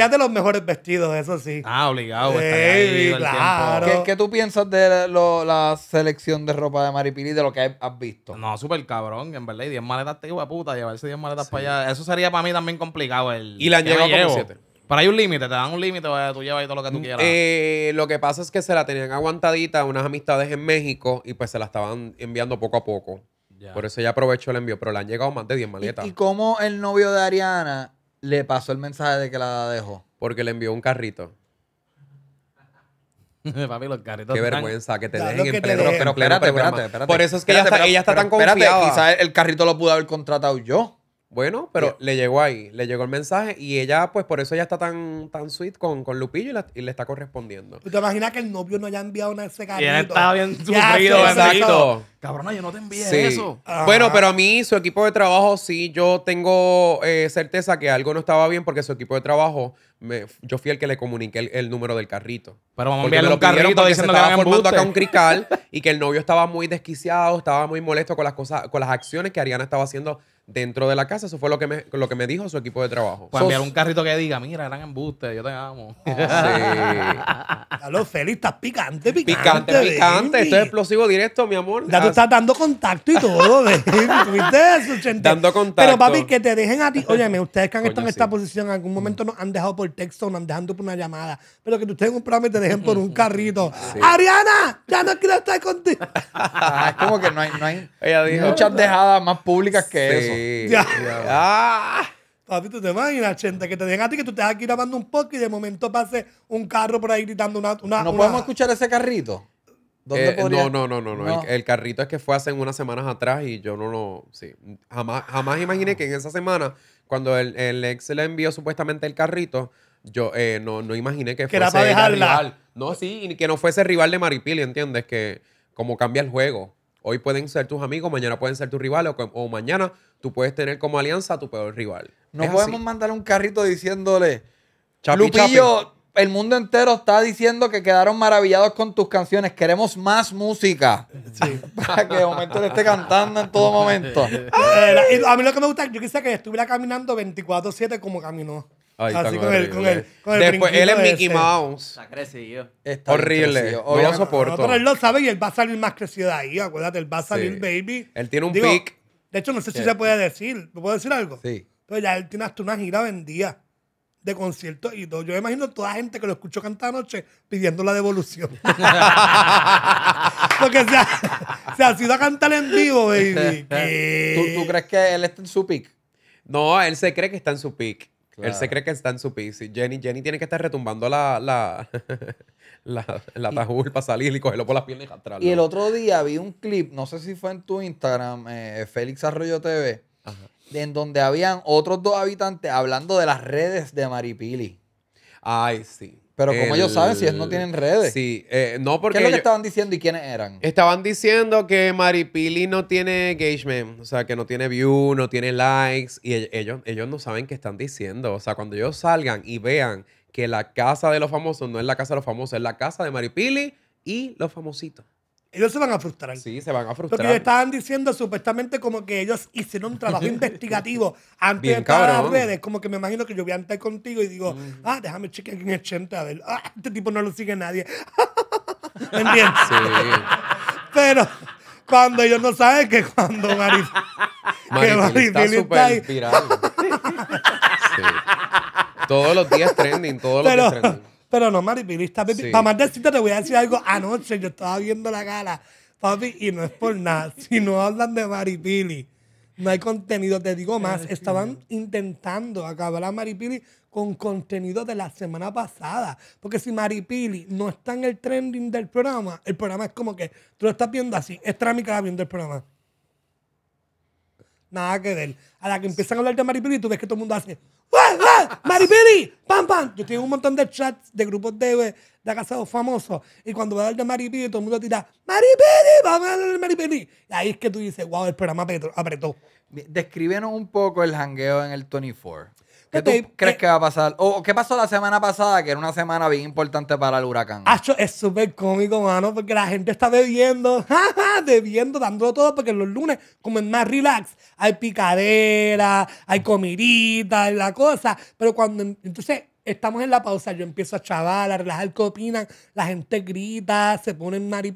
de los... mejores vestidos, eso sí. Ah, obligado. Sí, claro. ¿Qué, ¿Qué, tú piensas de lo, la selección de ropa de Maripili, de lo que has visto? No, súper cabrón, en verdad. Y 10 maletas, tío, puta, llevarse 10 maletas para allá. Eso sería para mí también complicado. El, y la han llegado como 7. Pero hay un límite, te dan un límite, tú llevas todo lo que tú mm, quieras. Eh, lo que pasa es que se la tenían aguantadita unas amistades en México y pues se la estaban enviando poco a poco. Por eso ella aprovechó el envío, pero le han llegado más de 10 maletas. ¿Y, cómo el novio de Ariana le pasó el mensaje de que la dejó? Porque le envió un carrito. Papi, los carritos. Qué vergüenza que te dejen en pleno. Pero espérate, espérate, espérate. Por eso es que ella está, tan confiada. quizás el carrito lo pude haber contratado yo. Bueno, pero le llegó ahí, le llegó el mensaje y ella, pues por eso ella está tan, tan sweet con, con Lupillo y, le está correspondiendo. ¿Te imaginas que el novio no haya enviado una ese carrito? Y él estaba bien sufrido, bendito. Cabrona, yo no te envié eso. Bueno, ah. pero a mí, su equipo de trabajo, sí, yo tengo eh, certeza que algo no estaba bien porque su equipo de trabajo, me, yo fui el que le comuniqué el, número del carrito. Pero vamos a enviarle un carrito diciendo que estaba formando acá un crical y que el novio estaba muy desquiciado, estaba muy molesto con las cosas, con las acciones que Ariana estaba haciendo dentro de la casa. Eso fue lo que me, lo que me dijo su equipo de trabajo. Pues enviar un carrito que diga, mira, eran embustes, yo te amo. Sí. A Félix, estás picante, picante. Picante, picante. Esto es explosivo directo, mi amor. Ya tú estás dando contacto y todo, ¿Viste eso, Dando contacto. Pero papi, que te dejen a ti. Óyeme, ustedes que han estado en esta posición en algún mm. momento nos han dejado por texto, nos han dejado por una llamada. Pero que tú estés en un programa y te dejen por un mm. carrito. ¡Ariana! ¡Ya no quiero estar contigo! Ah, es como que no hay, no hay muchas dejadas más públicas que eso. Sí. Ya. Ah. te imaginas, gente que te digan a ti que tú te estás aquí grabando un poco y de momento pase un carro por ahí gritando una. ¿No podemos escuchar ese carrito? Eh, no, no, no, no. El, carrito es que fue hace unas semanas atrás y yo no lo. Sí. Jamás, jamás ah. imaginé que en esa semana, cuando el, el ex le envió supuestamente el carrito, yo eh, no, no, imaginé que, fuese era para dejarla. rival. No, sí, y que no fuese rival de Maripili, ¿entiendes? Que como cambia el juego. Hoy pueden ser tus amigos, mañana pueden ser tus rivales, o, mañana tú puedes tener como alianza a tu peor rival. No podemos mandar un carrito diciéndole, chapi, Lupillo, el mundo entero está diciendo que quedaron maravillados con tus canciones, queremos más música. Sí. Para que de momento le esté cantando en todo momento. Eh, a mí lo que me gusta, yo quisiera que estuviera caminando 24-7 como caminó. Así con él con Después, él es Mickey Mouse. Está crecido. horrible. Crecido. no lo soporto. él lo sabe y él va a salir más crecido ahí. Acuérdate, él va a salir baby. Él tiene un pic. De hecho, no sé si se puede decir. ¿Me puedo decir algo? Sí. entonces ya él tiene hasta una gira vendida de conciertos y todo. Yo imagino toda la gente que lo escuchó cantar anoche pidiendo la devolución. Porque se ha, se sido a cantar en vivo, baby. ¿Tú, ¿Tú crees que él está en su pic? No, él se cree que está en su pic el Él se cree que está en su piso. Jenny, Jenny tiene que estar retumbando la, la, la, tajul para salir y cogerlo por las piernas y atrás. Y el otro día vi un clip, no sé si fue en tu Instagram, eh, Félix Arroyo TV, en donde habían otros dos habitantes hablando de las redes de Maripili. Ay, sí. Pero como ellos saben si no tienen redes. Sí, eh, no porque... ¿Qué es lo que estaban diciendo y quiénes eran? Estaban diciendo que Maripili no tiene engagement, o sea, que no tiene view, no tiene likes, y ellos, ellos no saben qué están diciendo. O sea, cuando ellos salgan y vean que la casa de los famosos no es la casa de los famosos, es la casa de Maripili y los famositos. Ellos se van a frustrar. Sí, se van a frustrar. Porque que estaban diciendo supuestamente como que ellos hicieron un trabajo investigativo antes de entrar a las redes. Como que me imagino que yo voy a entrar contigo y digo, mm. ah, déjame chequear aquí en el chente a ver. Ah, este tipo no lo sigue nadie. ¿Me entiendes? Sí. Pero cuando ellos no saben que cuando Marif que está, está ahí. sí. Todos los días trending, todos los días trending. Pero no Maripili está... Para más decirte, te voy a decir algo. Anoche yo estaba viendo la gala, papi, y no es por nada. Si no hablan de maripili, no hay contenido. Te digo más, estaban intentando acabar a maripili con contenido de la semana pasada. Porque si maripili no está en el trending del programa, el programa es como que tú lo estás viendo así. Es trámica viendo el programa. Nada que ver. A la que empiezan a hablar de maripili, tú ves que todo el mundo hace... ¡Maripiri! ¡Pam, pam! Yo tengo un montón de chats de grupos de, de casados famosos. Y cuando va a dar de Maripiri, todo el mundo tira ¡Maripiri! ¡Vamos a hablar de Maripiri! Y ahí es que tú dices, wow, el programa apretó. Descríbenos un poco el hangueo en el 24. ¿Qué tú crees eh, que va a pasar? ¿O qué pasó la semana pasada, que era una semana bien importante para el huracán? es súper cómico, mano, porque la gente está bebiendo, bebiendo, dándolo todo, porque los lunes, como es más relax, hay picadera, hay comidita, hay la cosa. Pero cuando, entonces, Estamos en la pausa, yo empiezo a chaval, a relajar qué opinan, la gente grita, se ponen en ¡Eh!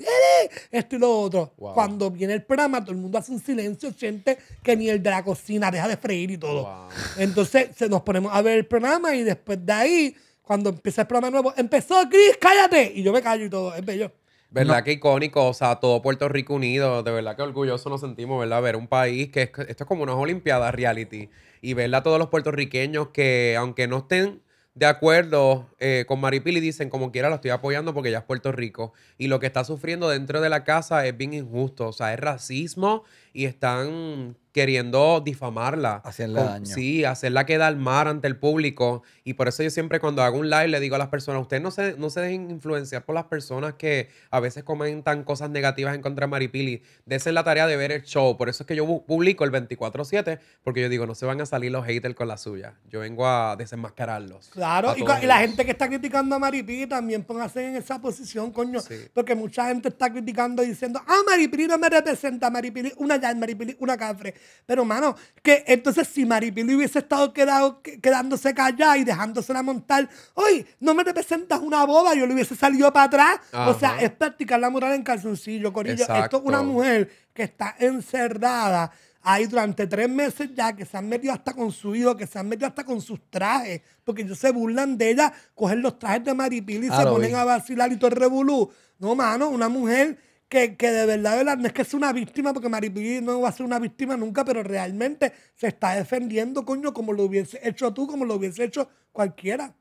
esto y lo otro. Cuando viene el programa, todo el mundo hace un silencio, siente que ni el de la cocina deja de freír y todo. Entonces se nos ponemos a ver el programa y después de ahí, cuando empieza el programa nuevo, empezó Chris, cállate. Y yo me callo y todo, es bello. ¿Verdad que icónico? O sea, todo Puerto Rico unido. De verdad que orgulloso nos sentimos, ¿verdad? Ver un país que esto es como una olimpiada reality. Y verla a todos los puertorriqueños que, aunque no estén de acuerdo eh, con Maripili, dicen como quiera lo estoy apoyando porque ya es Puerto Rico y lo que está sufriendo dentro de la casa es bien injusto, o sea, es racismo y están queriendo difamarla. hacerla daño. Sí, hacerla quedar mal ante el público. Y por eso yo siempre cuando hago un live le digo a las personas, ustedes no se, no se dejen influenciar por las personas que a veces comentan cosas negativas en contra de Maripili. esa es la tarea de ver el show. Por eso es que yo publico el 24-7, porque yo digo, no se van a salir los haters con la suya. Yo vengo a desenmascararlos. Claro, y, la gente que está criticando a Maripili también póngase en esa posición, coño. Porque mucha gente está criticando diciendo, ah, Maripili no me representa, Maripili una en Maripili una cafre. Pero, mano, que entonces si Maripili hubiese estado quedado, quedándose callada y dejándosela montar, hoy no me representas una boba, yo le hubiese salido para atrás. O sea, es practicar la moral en calzoncillo, Corillo. Esto es una mujer que está encerrada ahí durante tres meses ya, que se han metido hasta con su hijo, que se han metido hasta con sus trajes, porque ellos se burlan de ella, cogen los trajes de Maripili y ah, se ponen a vacilar y todo el revolú. No, mano, una mujer que, que de verdad, verdad, no es que sea una víctima, porque Maripili no va a ser una víctima nunca, pero realmente se está defendiendo, coño, como lo hubiese hecho tú, como lo hubiese hecho cualquiera.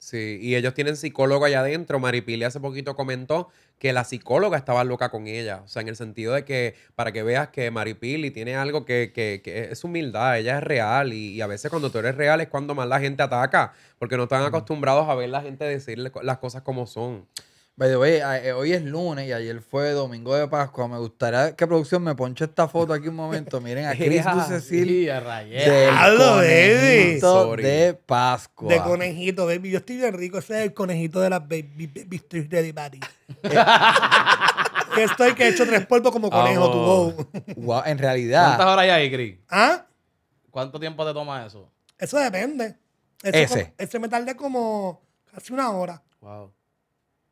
Sí, y ellos tienen psicólogo allá adentro. Maripili hace poquito comentó que la psicóloga estaba loca con ella. O sea, en el sentido de que, para que veas que Maripili tiene algo que, es humildad, ella es real. Y, a veces cuando tú eres real es cuando más la gente ataca, porque no están mm. acostumbrados a ver la gente decirle las cosas como son. By the way, eh, hoy es lunes y ayer fue domingo de Pascua. Me gustaría que producción me ponche esta foto aquí un momento. Miren a Cristo Cecil. ¡Hablo, de De Pascua. De conejito, baby. Yo estoy bien rico. Ese es el conejito de las baby. Street ready, buddy. que estoy que he hecho tres polvos como conejo, tu Wow, en realidad. ¿Cuántas horas hay ahí, Chris? ¿Ah? ¿Cuánto tiempo te toma eso? Eso depende. ese. ese me tardé como casi una hora. Wow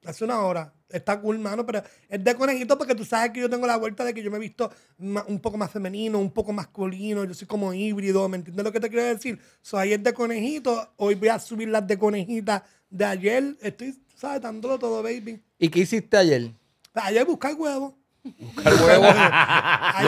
hace una hora. Está cool, mano, pero es de conejito porque tú sabes que yo tengo la vuelta de que yo me he visto un poco más femenino, un poco masculino, yo soy como híbrido, ¿me entiendes lo que te quiero decir? soy ayer de conejito, hoy voy a subir las de conejita de ayer. Estoy, ¿sabes? Dándolo todo, baby. ¿Y qué hiciste ayer? Ayer buscar huevos. Buscar huevos.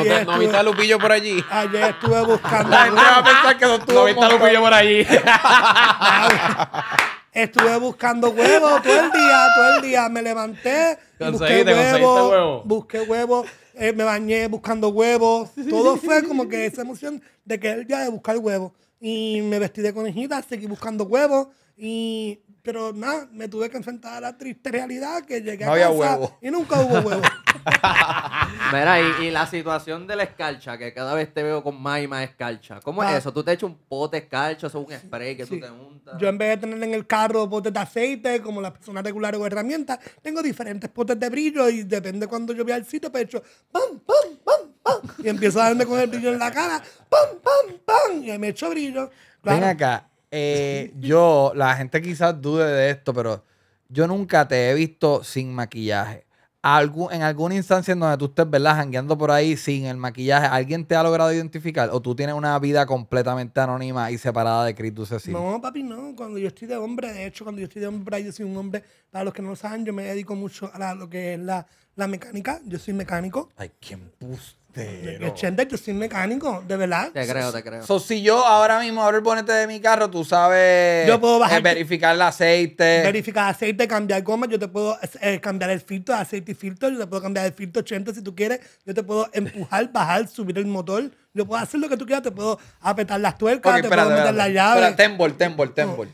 no, no, viste Lupillo por allí. Ayer estuve buscando. el huevo. que no estuvo. No viste Lupillo por allí. Estuve buscando huevos todo el día, todo el día. Me levanté, busqué huevos, busqué huevos, eh, me bañé buscando huevos. Todo fue como que esa emoción de que el día de buscar huevos. Y me vestí de conejita, seguí buscando huevos. Y pero nada, me tuve que enfrentar a la triste realidad que llegué a casa huevo. y nunca hubo huevo. Mira, y, la situación de la escarcha, que cada vez te veo con más y más escarcha. ¿Cómo es ah. eso? ¿Tú te echas un pote escarcha, o es un spray que tú te untas? Yo en vez de tener en el carro potes de aceite, como las personas regulares o herramientas, tengo diferentes potes de brillo y depende cuando yo vea el sitio, pecho, pues ¡pam, pam, pam, pam! Y empiezo a darme con el brillo en la cara ¡pam, pam, pam! Y me echo brillo. Ven acá, eh, yo, la gente quizás dude de esto, pero yo nunca te he visto sin maquillaje. Algún, en alguna instancia en donde tú estés, ¿verdad? Jangueando por ahí sin el maquillaje, ¿alguien te ha logrado identificar? ¿O tú tienes una vida completamente anónima y separada de Cristo No, papi, no. Cuando yo estoy de hombre, de hecho, cuando yo estoy de hombre, yo soy un hombre. Para los que no lo saben, yo me dedico mucho a lo que es la, la mecánica. Yo soy mecánico. Ay, qué embuste. 80 que yo soy mecánico, de verdad. Te creo, te creo. So, si yo ahora mismo abro el bonete de mi carro, tú sabes yo puedo eh, verificar el aceite. Verificar aceite, cambiar goma. Yo te puedo eh, cambiar el filtro, aceite y filtro. Yo te puedo cambiar el filtro 80 si tú quieres. Yo te puedo empujar, bajar, subir el motor. Yo puedo hacer lo que tú quieras. Te puedo apretar las tuercas, te puedo meter las llaves Pero tembol, tembol, tembol,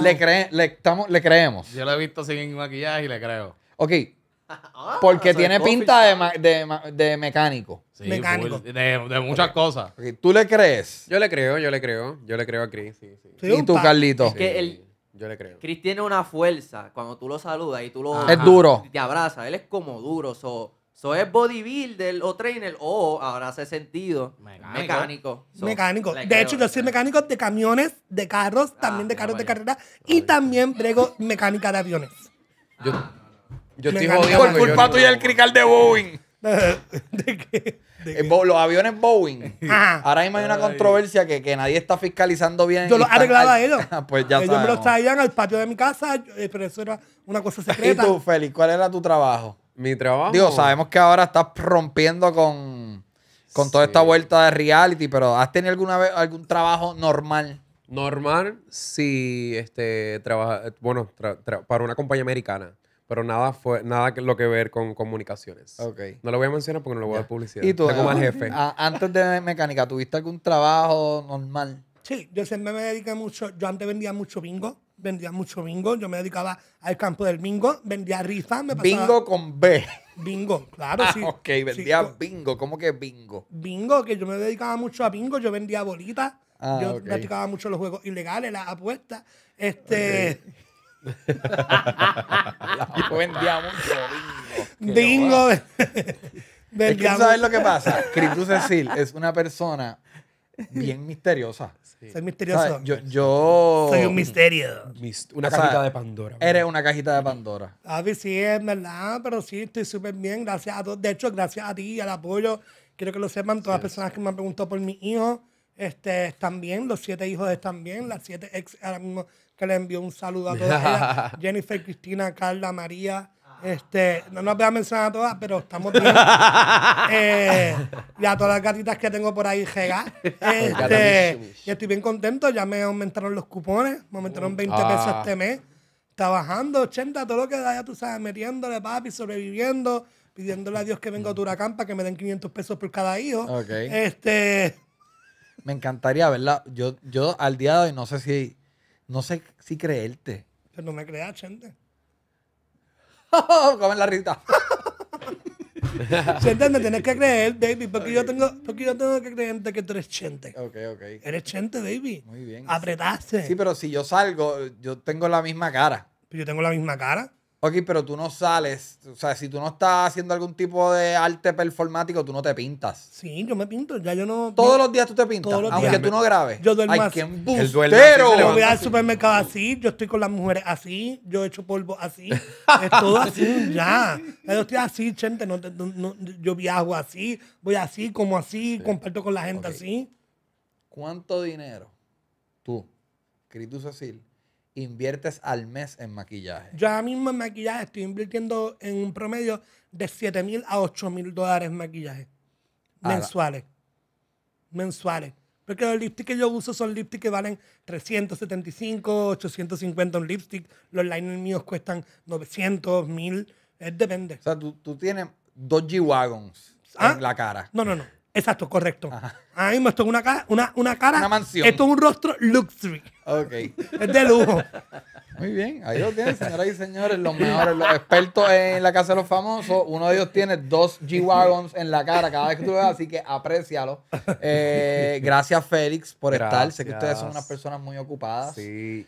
Le, le, le creemos. Yo lo he visto sin maquillaje y le creo. Ok, Ah, Porque tiene pinta de, de, mecánico. Mecánico. De, muchas cosas. ¿Tú le crees? Yo le creo, yo le creo. Yo le creo a Chris, sí, sí. ¿Y tú, Carlito? Que él. Yo le creo. Chris tiene una fuerza cuando tú lo saludas y tú lo. Es duro. Te abraza. Él es como duro. So, so es bodybuilder o trainer o ahora hace sentido. Mecánico. Mecánico. De hecho, yo soy mecánico de camiones, de carros, también de ah, carros de carrera y también brego mecánica de aviones. Yo, yo estoy jodido. Por culpa tuya el crical de Boeing. ¿De qué? los aviones Boeing. Ahora mismo hay una controversia que, nadie está fiscalizando bien. Yo lo arreglaba ellos. pues ya Ellos me los traían al patio de mi casa, eh, pero eso era una cosa secreta Y tú, Félix, ¿cuál era tu trabajo? Mi trabajo. Digo, sabemos que ahora estás rompiendo con, toda esta vuelta de reality, pero ¿has tenido alguna vez algún trabajo normal? Normal, Sí este, trabaja, bueno, para una compañía americana pero nada fue nada que lo que ver con comunicaciones. Okay. No lo voy a mencionar porque no lo voy a dar publicidad. ¿Y tú, eh, jefe. antes de mecánica, ¿tuviste algún trabajo normal? Sí, yo siempre me dediqué mucho, yo antes vendía mucho bingo, vendía mucho bingo, yo me dedicaba al campo del bingo, vendía rifas, me Bingo con B. Bingo, claro, ah, sí. Ok, vendía bingo, ¿cómo que bingo? Bingo, que yo me dedicaba mucho a bingo, yo vendía bolitas, ah, yo practicaba mucho los juegos ilegales, las apuestas, este... Yo vendía mucho bingo. Dingo sabes lo que pasa. Cristo Cecil es una persona bien misteriosa. Soy misterioso. Yo, Soy un misterio. una cajita de Pandora. Eres una cajita de Pandora. A ver sí, es verdad, pero sí, estoy súper bien. Gracias a todos. De hecho, gracias a ti, y al apoyo. Quiero que lo sepan todas las personas que me han preguntado por mi hijo Este, están bien, los siete hijos están bien, las siete ex ahora mismo que le envió un saludo a todas Jennifer, Cristina, Carla, María. Ah. Este, no nos voy a mencionar a todas, pero estamos bien. Eh, y a todas las gatitas que tengo por ahí llega este, y estoy bien contento. Ya me aumentaron los cupones. Me aumentaron 20 uh. pesos ah. este mes. Trabajando, 80, todo lo que da, ya tú sabes, metiéndole, papi, sobreviviendo, pidiéndole a Dios que venga a Turacán para que me den 500 pesos por cada hijo. Este. Me encantaría, ¿verdad? Yo, yo al día de hoy no sé si no sé si creerte. Pero no me creas, gente. Comen la rita. ¿Se entiende? tienes que creer, baby, porque, yo tengo, porque yo tengo que creerte que tú eres Chente. Ok, ok. Eres Chente, baby. Muy bien. Apretaste. Sí, pero si yo salgo, yo tengo la misma cara. Pero yo tengo la misma cara. Ok, pero tú no sales. O sea, si tú no estás haciendo algún tipo de arte performático, tú no te pintas. Sí, yo me pinto. Ya yo no. Todos los días tú te pintas. Todos aunque tú no grabes. Yo duermo así. El yo voy al supermercado así. Yo estoy con las mujeres así. Yo echo polvo así. es todo así, ya. Yo estoy así, gente. yo viajo así. Voy así, como así. Comparto con la gente así. ¿Cuánto dinero tú, Cristo Cecil, inviertes al mes en maquillaje? Yo ahora mismo en maquillaje estoy invirtiendo en un promedio de 7 mil a 8 mil dólares en maquillaje. Mensuales. Mensuales. Porque los lipsticks que yo uso son lipsticks que valen 375, 850 un lipstick. Los liners míos cuestan 900, 1000. Eh, depende. O sea, tú, tienes dos G-Wagons ah. en la cara. No, no, no. Exacto, correcto. Ajá. mismo esto es una, una, una cara. Una mansión. Esto es un rostro luxury. Ok. Es de lujo. Muy bien. Ahí lo tienen, señoras y señores. Los mejores, los expertos en la casa de los famosos. Uno de ellos tiene dos G-Wagons en la cara cada vez que tú lo ves, así que aprecialo. Eh, gracias, Félix, por estar. Sé que ustedes son unas personas muy ocupadas. Sí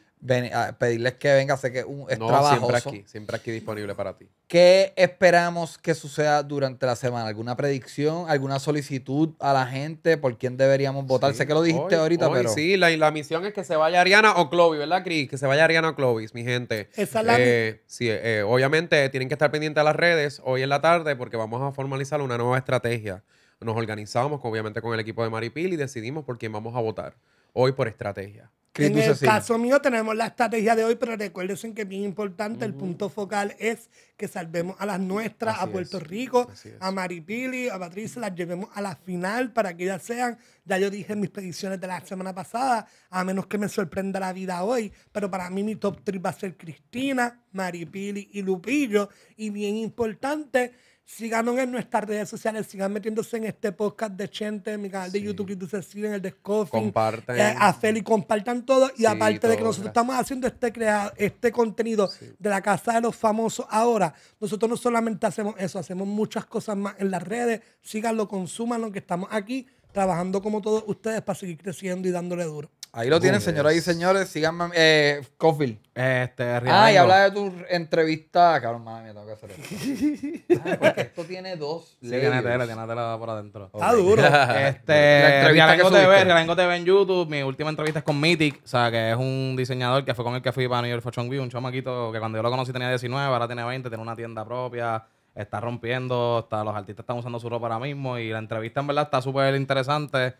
pedirles que venga, sé que un, es no, Siempre aquí, siempre aquí disponible para ti. ¿Qué esperamos que suceda durante la semana? ¿Alguna predicción? ¿Alguna solicitud a la gente? ¿Por quién deberíamos votar? sé que lo dijiste ahorita, pero. Sí, la, la, misión es que se vaya Ariana o Clovis, ¿verdad, Cris? Que se vaya Ariana o Clovis, mi gente. Esa la. Eh, sí, eh, eh, obviamente tienen que estar pendientes a las redes hoy en la tarde porque vamos a formalizar una nueva estrategia. Nos organizamos, obviamente, con el equipo de Maripil y decidimos por quién vamos a votar hoy por estrategia en el caso mío tenemos la estrategia de hoy, pero recuerden que bien importante, el mm. punto focal es que salvemos a las nuestras, a Puerto Rico, a Maripili, a Patricia, las llevemos a la final para que ellas sean, ya yo dije en mis predicciones de la semana pasada, a menos que me sorprenda la vida hoy, pero para mí mi top 3 va a ser Cristina, Maripili y Lupillo, y bien importante Síganos en nuestras redes sociales, sigan metiéndose en este podcast de Chente, en mi canal de YouTube, que se en el de Coffee, Compartan. Eh, a Feli, compartan todo. Y aparte de que nosotros estamos haciendo este, este contenido de la Casa de los Famosos ahora, nosotros no solamente hacemos eso, hacemos muchas cosas más en las redes. Síganlo, consúmanlo, que estamos aquí trabajando como todos ustedes para seguir creciendo y dándole duro. Ahí lo tienen, señoras y señores. Síganme. Eh, Cofield. Este, Ah, y habla de tu entrevista. Cabrón, madre mía, tengo que hacer esto. Ah, porque esto tiene dos. Sí, tiene tela, tiene tela por adentro. Está duro. Este. Rialengo TV, Rialengo TV en YouTube. Mi última entrevista es con Mythic, o sea, que es un diseñador que fue con el que fui para New York Fashion Week. Un chamaquito que cuando yo lo conocí tenía 19, ahora tiene 20, tiene una tienda propia. Está rompiendo, está, los artistas están usando su ropa ahora mismo. Y la entrevista en verdad está súper interesante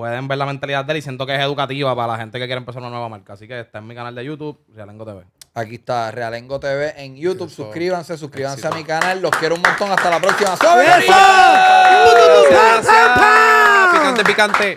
pueden ver la mentalidad de él y siento que es educativa para la gente que quiere empezar una nueva marca. Así que está en mi canal de YouTube, Realengo TV. Aquí está Realengo TV en YouTube. Suscríbanse, suscríbanse a mi canal. Los quiero un montón. Hasta la próxima. ¡Sobre! Picante, picante.